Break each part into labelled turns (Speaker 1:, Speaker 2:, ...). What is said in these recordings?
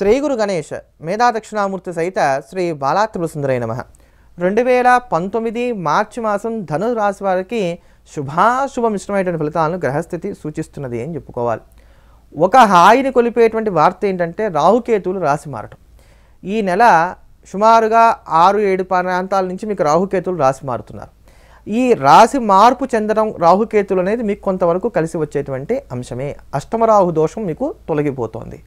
Speaker 1: శ్రీ గురు గణేష్ మేధా దక్షిణామూర్తి సహిత శ్రీ బాలాత్రుల సుందరై నమ రెండు వేల పంతొమ్మిది మార్చి మాసం ధను రాశి వారికి శుభాశుభమిష్టమైనటువంటి ఫలితాలను గ్రహస్థితి సూచిస్తున్నది అని చెప్పుకోవాలి ఒక హాయిని కొలిపేటువంటి వార్త ఏంటంటే రాహుకేతువులు రాసి మారటం ఈ నెల సుమారుగా ఆరు ఏడు ప్రాంతాల నుంచి మీకు రాహుకేతువులు రాసి మారుతున్నారు ఈ రాశి మార్పు చెందడం రాహుకేతులు అనేది మీకు కొంతవరకు కలిసి వచ్చేటువంటి అంశమే అష్టమరాహు దోషం మీకు తొలగిపోతోంది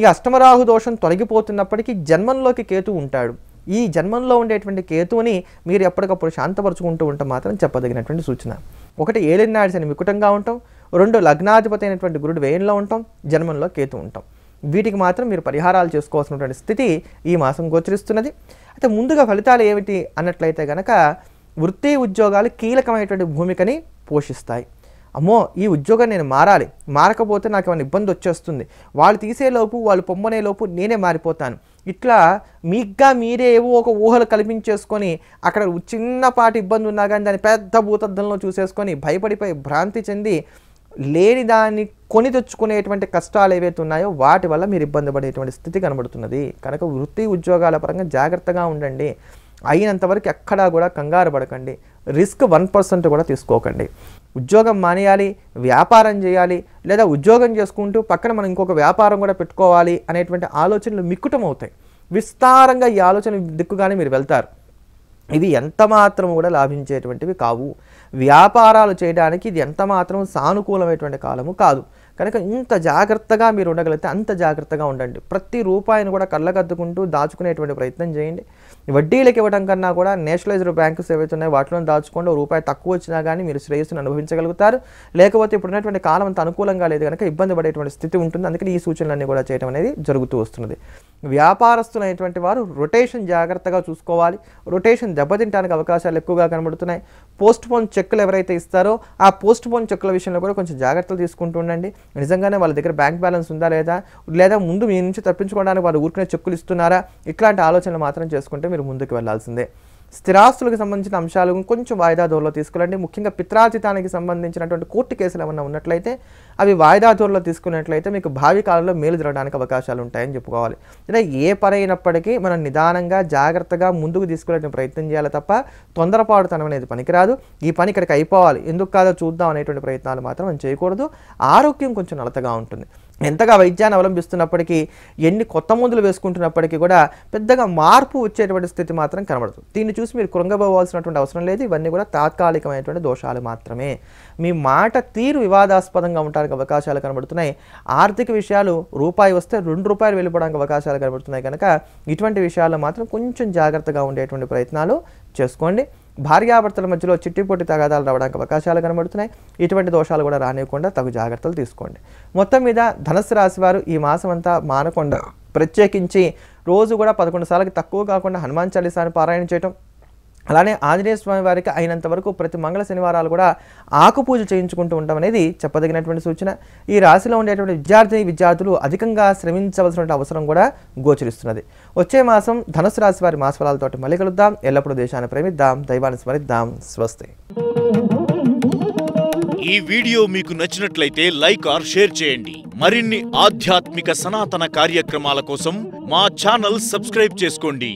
Speaker 1: ఈ అష్టమరాహు దోషం తొలగిపోతున్నప్పటికీ జన్మంలోకి కేతు ఉంటాడు ఈ జన్మంలో ఉండేటువంటి కేతువుని మీరు ఎప్పటికప్పుడు శాంతపరుచుకుంటూ ఉంటాం మాత్రం చెప్పదగినటువంటి సూచన ఒకటి ఏలినాడి శని వికుటంగా ఉంటాం రెండు లగ్నాధిపతి అయినటువంటి గురుడు వేయంలో ఉంటాం జన్మంలో కేతు ఉంటాం వీటికి మాత్రం మీరు పరిహారాలు చేసుకోవాల్సినటువంటి స్థితి ఈ మాసం గోచరిస్తున్నది అయితే ముందుగా ఫలితాలు ఏమిటి అన్నట్లయితే కనుక వృత్తి ఉద్యోగాలు కీలకమైనటువంటి భూమికని పోషిస్తాయి అమ్మో ఈ ఉద్యోగం నేను మారాలి మారకపోతే నాకు ఏమైనా ఇబ్బంది వచ్చేస్తుంది వాళ్ళు తీసేలోపు వాళ్ళు పొమ్మనేలోపు నేనే మారిపోతాను ఇట్లా మీగ్గా మీరే ఏవో ఒక ఊహలు కల్పించేసుకొని అక్కడ చిన్నపాటి ఇబ్బంది ఉన్నా కానీ దాన్ని పెద్ద భూతద్దంలో చూసేసుకొని భయపడిపోయి భ్రాంతి చెంది లేని దాన్ని కొని తెచ్చుకునేటువంటి కష్టాలు ఏవైతే ఉన్నాయో వాటి వల్ల మీరు ఇబ్బంది పడేటువంటి స్థితి కనబడుతున్నది కనుక వృత్తి ఉద్యోగాల పరంగా జాగ్రత్తగా ఉండండి అయినంతవరకు ఎక్కడా కూడా కంగారు పడకండి రిస్క్ వన్ పర్సెంట్ కూడా తీసుకోకండి ఉద్యోగం మానేయాలి వ్యాపారం చేయాలి లేదా ఉద్యోగం చేసుకుంటూ పక్కన మనం ఇంకొక వ్యాపారం కూడా పెట్టుకోవాలి అనేటువంటి ఆలోచనలు మిక్కుటం అవుతాయి విస్తారంగా ఈ ఆలోచన దిక్కుగానే మీరు వెళ్తారు ఇవి ఎంత మాత్రం కూడా లాభించేటువంటివి కావు వ్యాపారాలు చేయడానికి ఇది ఎంత మాత్రం సానుకూలమైనటువంటి కాలము కాదు కనుక ఇంత జాగ్రత్తగా మీరు ఉండగలిగితే అంత జాగ్రత్తగా ఉండండి ప్రతి రూపాయిని కూడా కళ్ళకద్దుకుంటూ దాచుకునేటువంటి ప్రయత్నం చేయండి వడ్డీలకు ఇవ్వడం కన్నా కూడా నేషనలైజ్డ్ బ్యాంకుస్ ఏవైతే ఉన్నాయో వాటిలో దాచుకోండి రూపాయి తక్కువ వచ్చినా కానీ మీరు శ్రేయస్సును అనుభవించగలుగుతారు లేకపోతే ఇప్పుడు ఉన్నటువంటి కాలం అంత అనుకూలంగా లేదు కనుక ఇబ్బంది పడేటువంటి స్థితి ఉంటుంది అందుకని ఈ సూచనలన్నీ కూడా చేయడం అనేది జరుగుతూ వస్తున్నది వ్యాపారస్తులైనటువంటి వారు రొటేషన్ జాగ్రత్తగా చూసుకోవాలి రొటేషన్ దెబ్బతింటానికి అవకాశాలు ఎక్కువగా కనబడుతున్నాయి పోస్ట్ పోన్ చెక్కులు ఎవరైతే ఇస్తారో ఆ పోస్ట్ పోన్ చెక్కుల విషయంలో కూడా కొంచెం జాగ్రత్తలు తీసుకుంటూ ఉండండి నిజంగానే వాళ్ళ దగ్గర బ్యాంక్ బ్యాలెన్స్ ఉందా లేదా లేదా ముందు మీ నుంచి తప్పించుకోవడానికి వాళ్ళు ఊరుకునే చెక్కులు ఇస్తున్నారా ఇట్లాంటి ఆలోచనలు మాత్రం చేసుకుంటే మీరు ముందుకు వెళ్లాల్సిందే స్థిరాస్తులకు సంబంధించిన అంశాలు కొంచెం వాయిదా దూరంలో తీసుకెళ్ళండి ముఖ్యంగా పిత్రాజితానికి సంబంధించినటువంటి కోర్టు కేసులు ఏమైనా ఉన్నట్లయితే అవి వాయిదా దూరంలో తీసుకున్నట్లయితే మీకు భావి కాలంలో మేలు జరగడానికి అవకాశాలు ఉంటాయని చెప్పుకోవాలి అంటే ఏ పని అయినప్పటికీ మనం నిదానంగా జాగ్రత్తగా ముందుకు తీసుకునే ప్రయత్నం చేయాలి తప్ప తొందరపాటుతనం అనేది పనికిరాదు ఈ పని ఇక్కడికి అయిపోవాలి ఎందుకు కాదో చూద్దాం అనేటువంటి ప్రయత్నాలు మాత్రం మనం చేయకూడదు ఆరోగ్యం కొంచెం నలతగా ఉంటుంది ఎంతగా వైద్యాన్ని అవలంబిస్తున్నప్పటికీ ఎన్ని కొత్త మందులు వేసుకుంటున్నప్పటికీ కూడా పెద్దగా మార్పు వచ్చేటువంటి స్థితి మాత్రం కనబడుతుంది దీన్ని చూసి మీరు కృంగబోవాల్సినటువంటి అవసరం లేదు ఇవన్నీ కూడా తాత్కాలికమైనటువంటి దోషాలు మాత్రమే మీ మాట తీరు వివాదాస్పదంగా ఉండడానికి అవకాశాలు కనబడుతున్నాయి ఆర్థిక విషయాలు రూపాయి వస్తే రెండు రూపాయలు వెళ్ళిపోవడానికి అవకాశాలు కనబడుతున్నాయి కనుక ఇటువంటి విషయాల్లో మాత్రం కొంచెం జాగ్రత్తగా ఉండేటువంటి ప్రయత్నాలు చేసుకోండి భార్యాభర్తల మధ్యలో చిట్టిపొట్టి తగాదాలు రావడానికి అవకాశాలు కనబడుతున్నాయి ఇటువంటి దోషాలు కూడా రానివ్వకుండా తగు జాగ్రత్తలు తీసుకోండి మొత్తం మీద ధనస్సు రాశి వారు ఈ మాసం అంతా మానకుండా ప్రత్యేకించి రోజు కూడా పదకొండు సార్లకి తక్కువ కాకుండా హనుమాన్ చాలీసాను పారాయణ చేయటం అలానే ఆంజనేయ స్వామి వారికి అయినంత వరకు ప్రతి మంగళ శనివారాలు కూడా ఆకు పూజ చేయించుకుంటూ ఉంటాం అనేది చెప్పదగినటువంటి సూచన ఈ రాశిలో ఉండేటువంటి విద్యార్థి విద్యార్థులు అధికంగా శ్రమించవలసిన అవసరం కూడా గోచరిస్తున్నది వచ్చే మాసం ధనుసు రాశి వారి మాసఫలాలతో మళ్ళీ కలుద్దాం ఎల్లప్పుడూ దేశాన్ని ప్రేమిద్దాం దైవాన్ని స్మరిద్దాం స్వస్తి ఈ వీడియో మీకు నచ్చినట్లయితే లైక్ ఆర్ షేర్ చేయండి మరిన్ని ఆధ్యాత్మిక సనాతన కార్యక్రమాల కోసం మా ఛానల్ సబ్స్క్రైబ్ చేసుకోండి